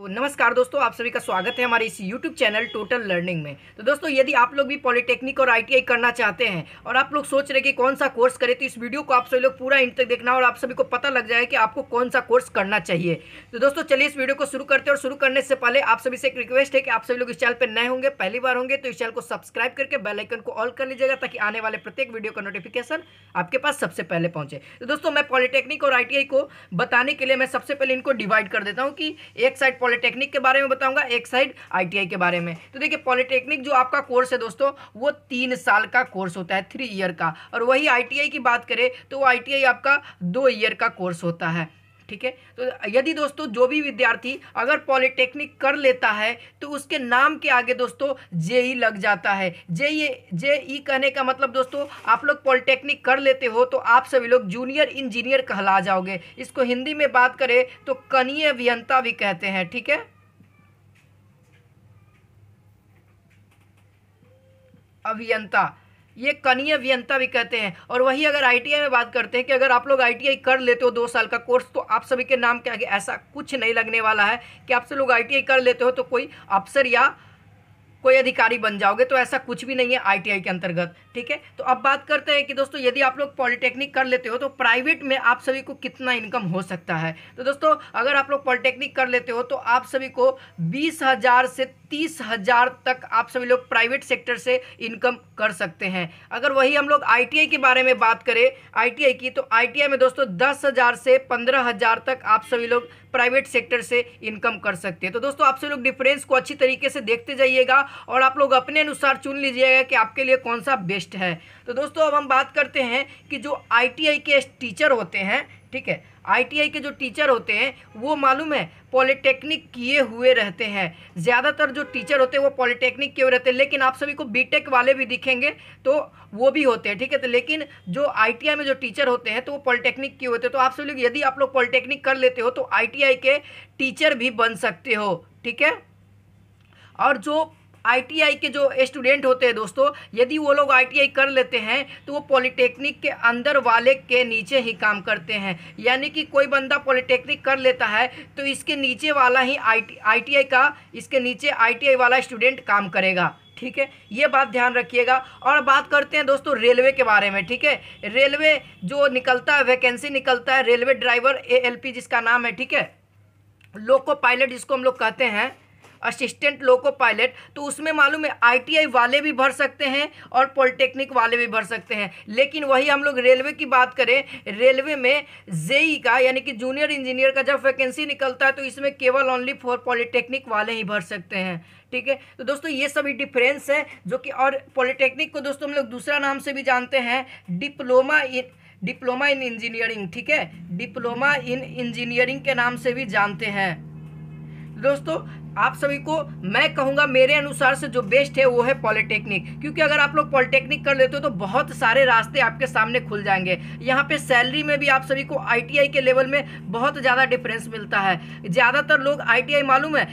तो नमस्कार दोस्तों आप सभी का स्वागत है हमारे इस YouTube चैनल टोटल लर्निंग में तो दोस्तों यदि आप लोग भी पॉलिटेक्निक और आई करना चाहते हैं और आप लोग सोच रहे कि कौन सा कोर्स करें तो इस वीडियो को आप सभी लोग पूरा इंट तक देखना और आप सभी को पता लग जाए कि आपको कौन सा कोर्स करना चाहिए तो दोस्तों चलिए इस वीडियो को शुरू करते हैं और शुरू करने से पहले आप सभी से एक रिक्वेस्ट है कि आप सभी लोग इस चैनल पर नए होंगे पहली बार होंगे तो इस चैनल को सब्सक्राइब करके बेलाइकन को ऑल कर लीजिएगा ताकि आने वाले प्रत्येक वीडियो का नोटिफिकेशन आपके पास सबसे पहले पहुंचे तो दोस्तों मैं पॉलिटेक्निक और आई को बताने के लिए मैं सबसे पहले इनको डिवाइड कर देता हूँ कि एक साइड पॉलिटेक्निक के बारे में बताऊंगा एक साइड आईटीआई के बारे में तो देखिए पॉलिटेक्निक जो आपका कोर्स है दोस्तों वो तीन साल का कोर्स होता है थ्री ईयर का और वही आईटीआई की बात करें तो वो आईटीआई आपका दो ईयर का कोर्स होता है ठीक है तो यदि दोस्तों जो भी विद्यार्थी अगर पॉलिटेक्निक कर लेता है तो उसके नाम के आगे दोस्तों ई लग जाता है जे ई कहने का मतलब दोस्तों आप लोग पॉलिटेक्निक कर लेते हो तो आप सभी लोग जूनियर इंजीनियर कहला जाओगे इसको हिंदी में बात करें तो कनीय अभियंता भी कहते हैं ठीक है अभियंता ये कनीय अभियंता भी कहते हैं और वही अगर आईटीआई में बात करते हैं कि अगर आप लोग आईटीआई कर लेते हो दो साल का कोर्स तो आप सभी के नाम के आगे ऐसा कुछ नहीं लगने वाला है कि आप सब लोग आईटीआई कर लेते हो तो कोई अफसर या कोई अधिकारी बन जाओगे तो ऐसा कुछ भी नहीं है आईटीआई के अंतर्गत ठीक है तो अब बात करते हैं कि दोस्तों यदि आप लोग पॉलिटेक्निक कर लेते हो तो प्राइवेट में आप सभी को कितना इनकम हो सकता है तो दोस्तों अगर आप लोग पॉलिटेक्निक कर लेते हो तो आप सभी को बीस हज़ार से तीस हज़ार तक आप सभी लोग प्राइवेट सेक्टर से इनकम कर सकते हैं अगर वही हम लोग आईटीआई के बारे में बात करें आईटीआई की तो आईटीआई में दोस्तों दस हज़ार से पंद्रह हज़ार तक आप सभी लोग प्राइवेट सेक्टर से इनकम कर सकते हैं तो दोस्तों आप सभी लोग डिफरेंस को अच्छी तरीके से देखते जाइएगा और आप लोग अपने अनुसार चुन लीजिएगा कि आपके लिए कौन सा बेस्ट है तो दोस्तों अब हम बात करते हैं कि जो आई के टीचर होते हैं ठीक है आईटीआई के जो टीचर होते हैं वो मालूम है पॉलिटेक्निक किए हुए रहते हैं ज़्यादातर जो टीचर होते हैं वो पॉलिटेक्निक किए हुए रहते हैं लेकिन आप सभी को बीटेक वाले भी दिखेंगे तो वो भी होते हैं ठीक है तो लेकिन जो आईटीआई में जो टीचर होते हैं तो वो पॉलिटेक्निक किए होते हैं तो आप सभी लोग यदि आप लोग पॉलिटेक्निक कर लेते हो तो आई के टीचर भी बन सकते हो ठीक है और जो आईटीआई के जो स्टूडेंट होते हैं दोस्तों यदि वो लोग आईटीआई कर लेते हैं तो वो पॉलिटेक्निक के अंदर वाले के नीचे ही काम करते हैं यानी कि कोई बंदा पॉलिटेक्निक कर लेता है तो इसके नीचे वाला ही आई आईटीआई का इसके नीचे आईटीआई वाला स्टूडेंट काम करेगा ठीक है ये बात ध्यान रखिएगा और बात करते हैं दोस्तों रेलवे के बारे में ठीक है रेलवे जो निकलता है वैकेंसी निकलता है रेलवे ड्राइवर एएलपी जिसका नाम है ठीक है लोको पायलट जिसको हम लोग कहते हैं असिस्टेंट लोको पायलट तो उसमें मालूम है आईटीआई वाले भी भर सकते हैं और पॉलिटेक्निक वाले भी भर सकते हैं लेकिन वही हम लोग रेलवे की बात करें रेलवे में जेई का यानी कि जूनियर इंजीनियर का जब वैकेंसी निकलता है तो इसमें केवल ओनली फॉर पॉलिटेक्निक वाले ही भर सकते हैं ठीक है तो दोस्तों ये सभी डिफरेंस है जो कि और पॉलिटेक्निक को दोस्तों हम लोग दूसरा नाम से भी जानते हैं diploma in diploma in engineering ठीक है डिप्लोमा इन इंजीनियरिंग के नाम से भी जानते हैं दोस्तों आप सभी को मैं कहूँगा मेरे अनुसार से जो बेस्ट है वो है पॉलिटेक्निक क्योंकि अगर आप लोग पॉलिटेक्निक कर लेते हो तो बहुत सारे रास्ते आपके सामने खुल जाएंगे यहाँ पे सैलरी में भी आप सभी को आईटीआई के लेवल में बहुत ज़्यादा डिफरेंस मिलता है ज़्यादातर लोग आईटीआई मालूम है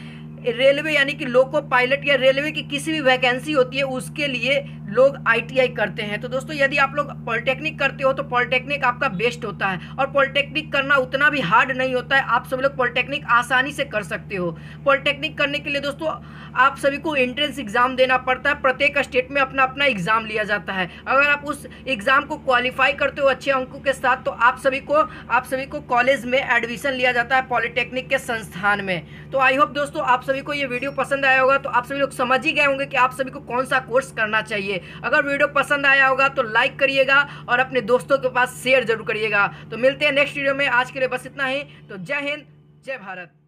रेलवे यानी कि लोको पायलट या रेलवे की किसी भी वैकेंसी होती है उसके लिए लोग आईटीआई करते हैं तो दोस्तों यदि आप लोग पॉलिटेक्निक करते हो तो पॉलिटेक्निक आपका बेस्ट होता है और पॉलिटेक्निक करना उतना भी हार्ड नहीं होता है आप सभी लोग पॉलिटेक्निक आसानी से कर सकते हो पॉलिटेक्निक करने के लिए दोस्तों आप सभी को एंट्रेंस एग्ज़ाम देना पड़ता है प्रत्येक स्टेट में अपना अपना एग्ज़ाम लिया जाता है अगर आप उस एग्ज़ाम को क्वालिफाई करते हो अच्छे अंकों के साथ तो आप सभी को आप सभी को कॉलेज में एडमिशन लिया जाता है पॉलिटेक्निक के संस्थान में तो आई होप दोस्तों आप सभी को ये वीडियो पसंद आया होगा तो आप सभी लोग समझ ही गए होंगे कि आप सभी को कौन सा कोर्स करना चाहिए अगर वीडियो पसंद आया होगा तो लाइक करिएगा और अपने दोस्तों के पास शेयर जरूर करिएगा तो मिलते हैं नेक्स्ट वीडियो में आज के लिए बस इतना ही तो जय हिंद जय भारत